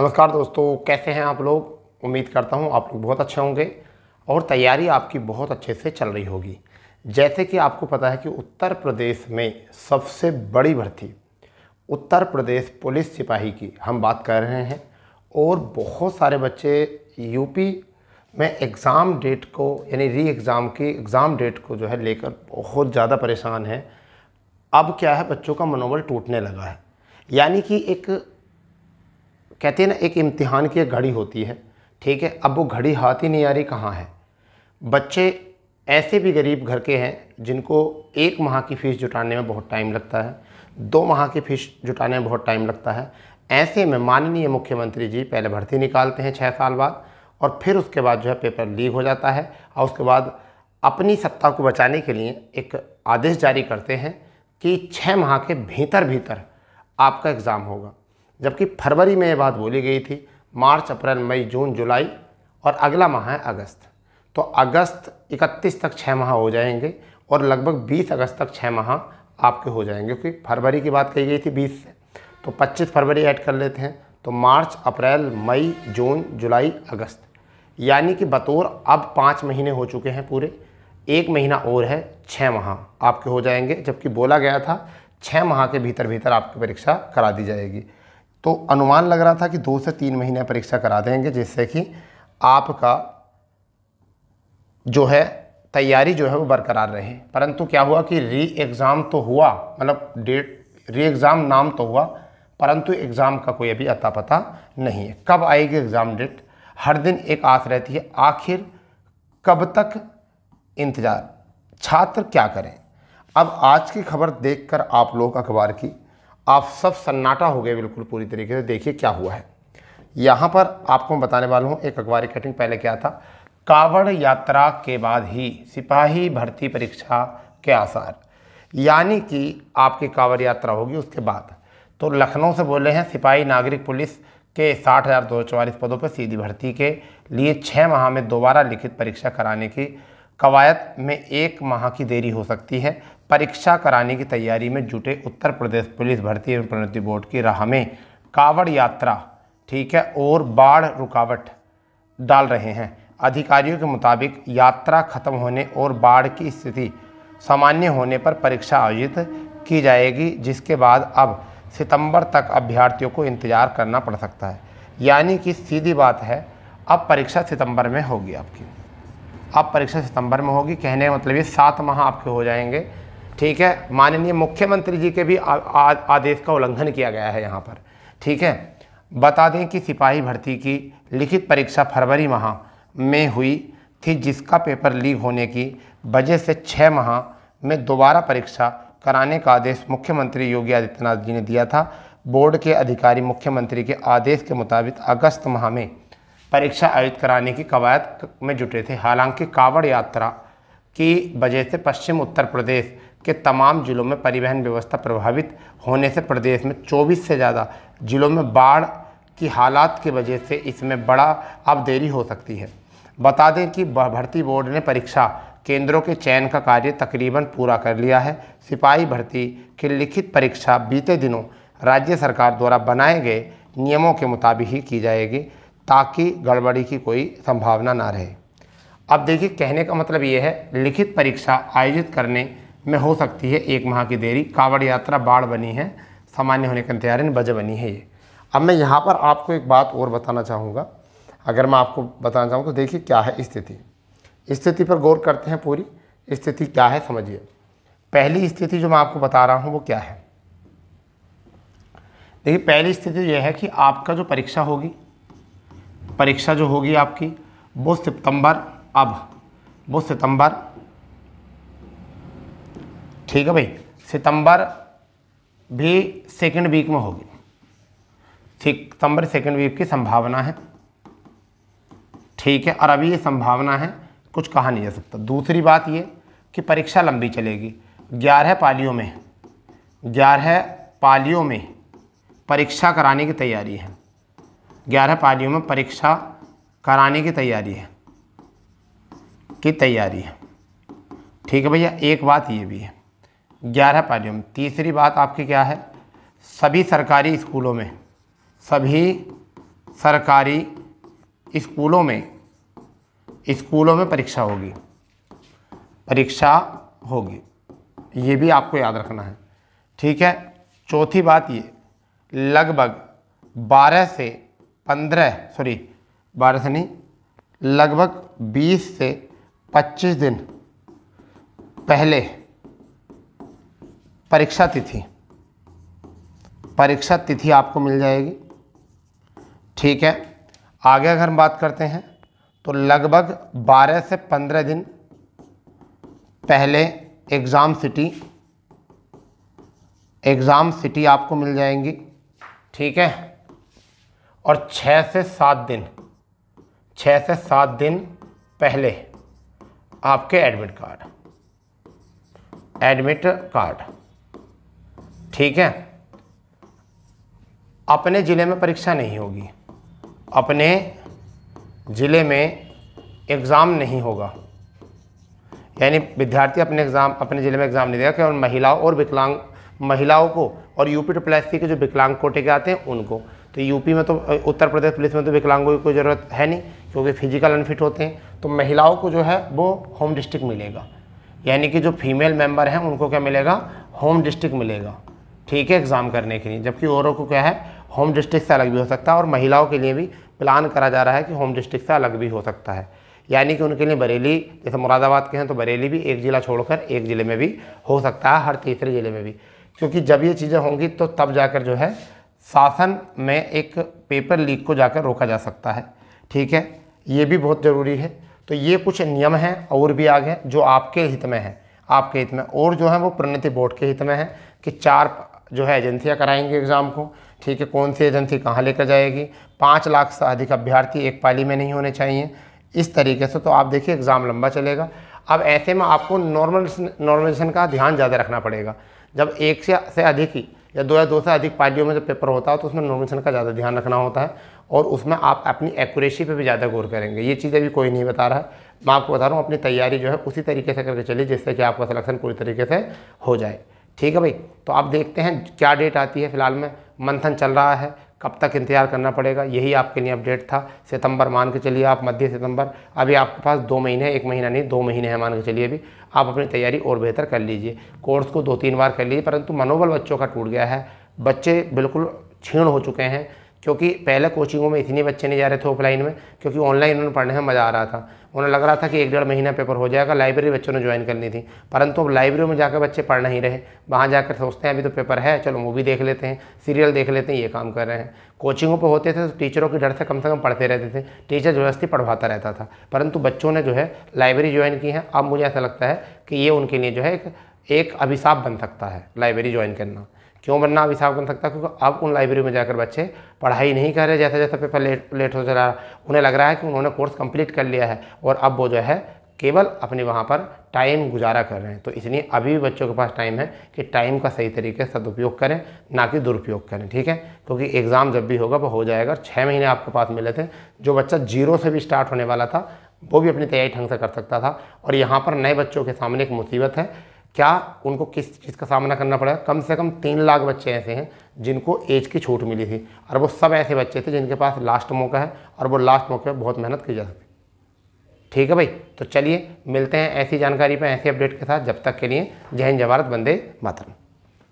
नमस्कार दोस्तों कैसे हैं आप लोग उम्मीद करता हूं आप लोग बहुत अच्छे होंगे और तैयारी आपकी बहुत अच्छे से चल रही होगी जैसे कि आपको पता है कि उत्तर प्रदेश में सबसे बड़ी भर्ती उत्तर प्रदेश पुलिस सिपाही की हम बात कर रहे हैं और बहुत सारे बच्चे यूपी में एग्ज़ाम डेट को यानी री एग्ज़ाम की एग्ज़ाम डेट को जो है लेकर बहुत ज़्यादा परेशान हैं अब क्या है बच्चों का मनोबल टूटने लगा है यानी कि एक कहते हैं ना एक इम्तिहान की एक घड़ी होती है ठीक है अब वो घड़ी हाथ ही नहीं आ रही कहाँ है बच्चे ऐसे भी गरीब घर के हैं जिनको एक माह की फ़ीस जुटाने में बहुत टाइम लगता है दो माह की फ़ीस जुटाने में बहुत टाइम लगता है ऐसे में माननीय मुख्यमंत्री जी पहले भर्ती निकालते हैं छः साल बाद और फिर उसके बाद जो है पेपर लीक हो जाता है और उसके बाद अपनी सत्ता को बचाने के लिए एक आदेश जारी करते हैं कि छः माह के भीतर भीतर आपका एग्ज़ाम होगा जबकि फरवरी में ये बात बोली गई थी मार्च अप्रैल मई जून जुलाई और अगला माह है अगस्त तो अगस्त 31 तक छः माह हो जाएंगे और लगभग 20 अगस्त तक छः माह आपके हो जाएंगे क्योंकि फरवरी की बात कही गई थी 20 से तो 25 फरवरी ऐड कर लेते हैं तो मार्च अप्रैल मई जून जुलाई अगस्त यानी कि बतौर अब पाँच महीने हो चुके हैं पूरे एक महीना और है छः माह आपके हो जाएंगे जबकि बोला गया था छः माह के भीतर भीतर आपकी परीक्षा करा दी जाएगी तो अनुमान लग रहा था कि दो से तीन महीने परीक्षा करा देंगे जिससे कि आपका जो है तैयारी जो है वो बरकरार रहे परंतु क्या हुआ कि री एग्ज़ाम तो हुआ मतलब डेट री एग्ज़ाम नाम तो हुआ परंतु एग्ज़ाम का कोई अभी अता पता नहीं है कब आएगी एग्ज़ाम डेट हर दिन एक आस रहती है आखिर कब तक इंतज़ार छात्र क्या करें अब आज की खबर देखकर आप लोग अखबार की आप सब सन्नाटा हो गए बिल्कुल पूरी तरीके से देखिए क्या हुआ है यहाँ पर आपको बताने वाला हूँ एक अखबारी कटिंग पहले क्या था कावड़ यात्रा के बाद ही सिपाही भर्ती परीक्षा के आसार यानी कि आपकी कावड़ यात्रा होगी उसके बाद तो लखनऊ से बोले हैं सिपाही नागरिक पुलिस के साठ हज़ार दो चौवालीस पदों पर सीधी भर्ती के लिए छः माह में दोबारा लिखित परीक्षा कराने की कवायद में एक माह की देरी हो सकती है परीक्षा कराने की तैयारी में जुटे उत्तर प्रदेश पुलिस भर्ती एवं प्रोन्नति बोर्ड की राह में कावड़ यात्रा ठीक है और बाढ़ रुकावट डाल रहे हैं अधिकारियों के मुताबिक यात्रा खत्म होने और बाढ़ की स्थिति सामान्य होने पर परीक्षा आयोजित की जाएगी जिसके बाद अब सितंबर तक अभ्यर्थियों को इंतजार करना पड़ सकता है यानी कि सीधी बात है अब परीक्षा सितंबर में होगी आपकी अब परीक्षा सितंबर में होगी कहने का मतलब ये सात माह आपके हो जाएंगे ठीक है माननीय मुख्यमंत्री जी के भी आ, आ, आदेश का उल्लंघन किया गया है यहाँ पर ठीक है बता दें कि सिपाही भर्ती की लिखित परीक्षा फरवरी माह में हुई थी जिसका पेपर लीक होने की वजह से छः माह में दोबारा परीक्षा कराने का आदेश मुख्यमंत्री योगी आदित्यनाथ जी ने दिया था बोर्ड के अधिकारी मुख्यमंत्री के आदेश के मुताबिक अगस्त माह में परीक्षा आयोजित कराने की कवायद में जुटे थे हालांकि कावड़ यात्रा की वजह से पश्चिम उत्तर प्रदेश के तमाम जिलों में परिवहन व्यवस्था प्रभावित होने से प्रदेश में 24 से ज़्यादा जिलों में बाढ़ की हालात की वजह से इसमें बड़ा अब देरी हो सकती है बता दें कि भर्ती बोर्ड ने परीक्षा केंद्रों के चयन का कार्य तकरीबन पूरा कर लिया है सिपाही भर्ती की लिखित परीक्षा बीते दिनों राज्य सरकार द्वारा बनाए गए नियमों के मुताबिक ही की जाएगी ताकि गड़बड़ी की कोई संभावना ना रहे अब देखिए कहने का मतलब ये है लिखित परीक्षा आयोजित करने में हो सकती है एक माह की देरी कावड़ यात्रा बाढ़ बनी है सामान्य होने के इन वजह बनी है ये अब मैं यहाँ पर आपको एक बात और बताना चाहूँगा अगर मैं आपको बताना चाहूँ तो देखिए क्या है स्थिति स्थिति पर गौर करते हैं पूरी स्थिति क्या है समझिए पहली स्थिति जो मैं आपको बता रहा हूँ वो क्या है देखिए पहली स्थिति यह है कि आपका जो परीक्षा होगी परीक्षा जो होगी आपकी वो सितंबर अब वो सितंबर ठीक है भाई सितंबर भी सेकेंड वीक में होगी सितंबर सेकेंड वीक की संभावना है ठीक है और अभी ये संभावना है कुछ कहा नहीं जा सकता दूसरी बात ये कि परीक्षा लंबी चलेगी ग्यारह पालियों में ग्यारह पालियों में परीक्षा कराने की तैयारी है ग्यारह पालियों में परीक्षा कराने की तैयारी है की तैयारी है ठीक है भैया एक बात ये भी है ग्यारह पालियों में तीसरी बात आपकी क्या है सभी सरकारी स्कूलों में सभी सरकारी स्कूलों में स्कूलों में परीक्षा होगी परीक्षा होगी ये भी आपको याद रखना है ठीक है चौथी बात ये लगभग 12 से 15 सॉरी 12 से नहीं लगभग 20 से 25 दिन पहले परीक्षा तिथि परीक्षा तिथि आपको मिल जाएगी ठीक है आगे अगर हम बात करते हैं तो लगभग 12 से 15 दिन पहले एग्ज़ाम सिटी एग्ज़ाम सिटी आपको मिल जाएंगी ठीक है और छः से सात दिन छः से सात दिन पहले आपके एडमिट कार्ड एडमिट कार्ड ठीक है अपने ज़िले में परीक्षा नहीं होगी अपने ज़िले में एग्ज़ाम नहीं होगा यानी विद्यार्थी अपने एग्ज़ाम अपने ज़िले में एग्ज़ाम नहीं देगा केवल महिलाओं और विकलांग महिलाओं को और यूपी टू प्लस के जो विकलांग कोटे के आते हैं उनको तो यूपी में तो उत्तर प्रदेश पुलिस में तो विकलांगों की कोई ज़रूरत है नहीं क्योंकि फिजिकल अनफिट होते हैं तो महिलाओं को जो है वो होम डिस्ट्रिक्ट मिलेगा यानी कि जो फीमेल मेंबर हैं उनको क्या मिलेगा होम डिस्ट्रिक्ट मिलेगा ठीक है एग्ज़ाम करने के लिए जबकि औरों को क्या है होम डिस्ट्रिक्ट से अलग भी हो सकता है और महिलाओं के लिए भी प्लान करा जा रहा है कि होम डिस्ट्रिक्ट से अलग भी हो सकता है यानी कि उनके लिए बरेली जैसे मुरादाबाद के हैं तो बरेली भी एक ज़िला छोड़कर एक ज़िले में भी हो सकता है हर तीसरे ज़िले में भी क्योंकि जब ये चीज़ें होंगी तो तब जाकर जो है शासन में एक पेपर लीक को जाकर रोका जा सकता है ठीक है ये भी बहुत ज़रूरी है तो ये कुछ नियम हैं और भी आगे जो आपके हित में हैं आपके हित में और जो है वो प्रणति बोर्ड के हित में है कि चार जो है एजेंसियाँ कराएंगी एग्ज़ाम को ठीक है कौन सी एजेंसी कहाँ लेकर जाएगी पाँच लाख से अधिक अभ्यर्थी एक पाली में नहीं होने चाहिए इस तरीके से तो आप देखिए एग्ज़ाम लंबा चलेगा अब ऐसे में आपको नॉर्मल नॉर्मलेशन का ध्यान ज़्यादा रखना पड़ेगा जब एक से से अधिक ही या दो या दो से अधिक पालियों में जब पेपर होता है तो उसमें नॉर्मलेशन का ज़्यादा ध्यान रखना होता है और उसमें आप अपनी एक्यूरेसी पे भी ज़्यादा गौर करेंगे ये चीज़ अभी कोई नहीं बता रहा है मैं आपको बता रहा हूँ अपनी तैयारी जो है उसी तरीके से करके चलिए जिससे कि आपका सलेक्शन पूरी तरीके से हो जाए ठीक है भाई तो आप देखते हैं क्या डेट आती है फिलहाल में मंथन चल रहा है कब तक इंतजार करना पड़ेगा यही आपके लिए अपडेट था सितंबर मान के चलिए आप मध्य सितंबर अभी आपके पास दो महीने एक महीना नहीं दो महीने हैं मान के चलिए अभी आप अपनी तैयारी और बेहतर कर लीजिए कोर्स को दो तीन बार कर लीजिए परंतु मनोबल बच्चों का टूट गया है बच्चे बिल्कुल छीण हो चुके हैं क्योंकि पहले कोचिंगों में इतने बच्चे नहीं जा रहे थे ऑफलाइन में क्योंकि ऑनलाइन उन्होंने पढ़ने में मज़ा आ रहा था उन्हें लग रहा था कि एक डेढ़ महीना पेपर हो जाएगा लाइब्रेरी बच्चों ने ज्वाइन करनी थी परंतु अब लाइब्रेरी में जाकर बच्चे पढ़ नहीं रहे वहाँ जाकर सोचते हैं अभी तो पेपर है चलो मूवी देख लेते हैं सीरियल देख लेते हैं ये काम कर रहे हैं कोचिंगों पर होते थे तो टीचरों के डर से कम से कम पढ़ते रहते थे टीचर ज़बरदस्ती पढ़वाता रहता था परंतु बच्चों ने जो है लाइब्रेरी ज्वाइन की है अब मुझे ऐसा लगता है कि ये उनके लिए जो है एक अभिशाप बन सकता है लाइब्रेरी ज्वाइन करना क्यों बनना अब हिसाब बन सकता है क्योंकि अब उन लाइब्रेरी में जाकर बच्चे पढ़ाई नहीं कर रहे जैसे जैसे पेपर लेट लेट हो रहा उन्हें लग रहा है कि उन्होंने कोर्स कंप्लीट कर लिया है और अब वो जो है केवल अपने वहाँ पर टाइम गुजारा कर रहे हैं तो इसलिए अभी भी बच्चों के पास टाइम है कि टाइम का सही तरीके से सदुपयोग करें ना कि दुरुपयोग करें ठीक है क्योंकि एग्ज़ाम जब भी होगा वो हो जाएगा और छः महीने आपके पास मिले थे जो बच्चा जीरो से भी स्टार्ट होने वाला था वो भी अपनी तैयारी ढंग से कर सकता था और यहाँ पर नए बच्चों के सामने एक मुसीबत है क्या उनको किस चीज़ का सामना करना पड़ा कम से कम तीन लाख बच्चे ऐसे हैं जिनको एज की छूट मिली थी और वो सब ऐसे बच्चे थे जिनके पास लास्ट मौका है और वो लास्ट मौके पर बहुत मेहनत की जा सकती ठीक है भाई तो चलिए मिलते हैं ऐसी जानकारी पर ऐसी अपडेट के साथ जब तक के लिए जय हिंद जवारत बंदे मातरम